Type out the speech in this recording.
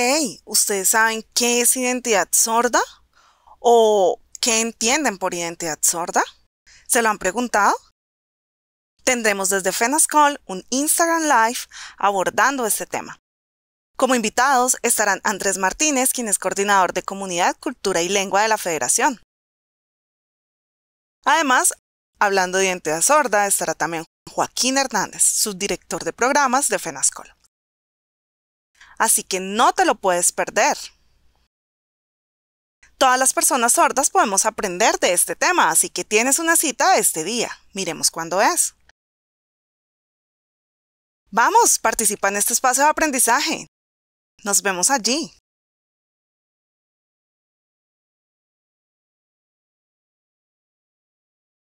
hey, ¿ustedes saben qué es identidad sorda? ¿O qué entienden por identidad sorda? ¿Se lo han preguntado? Tendremos desde FENASCOL un Instagram Live abordando este tema. Como invitados estarán Andrés Martínez, quien es coordinador de Comunidad, Cultura y Lengua de la Federación. Además, hablando de identidad sorda, estará también Joaquín Hernández, subdirector de programas de FENASCOL así que no te lo puedes perder. Todas las personas sordas podemos aprender de este tema, así que tienes una cita este día. Miremos cuándo es. Vamos, participa en este espacio de aprendizaje. Nos vemos allí.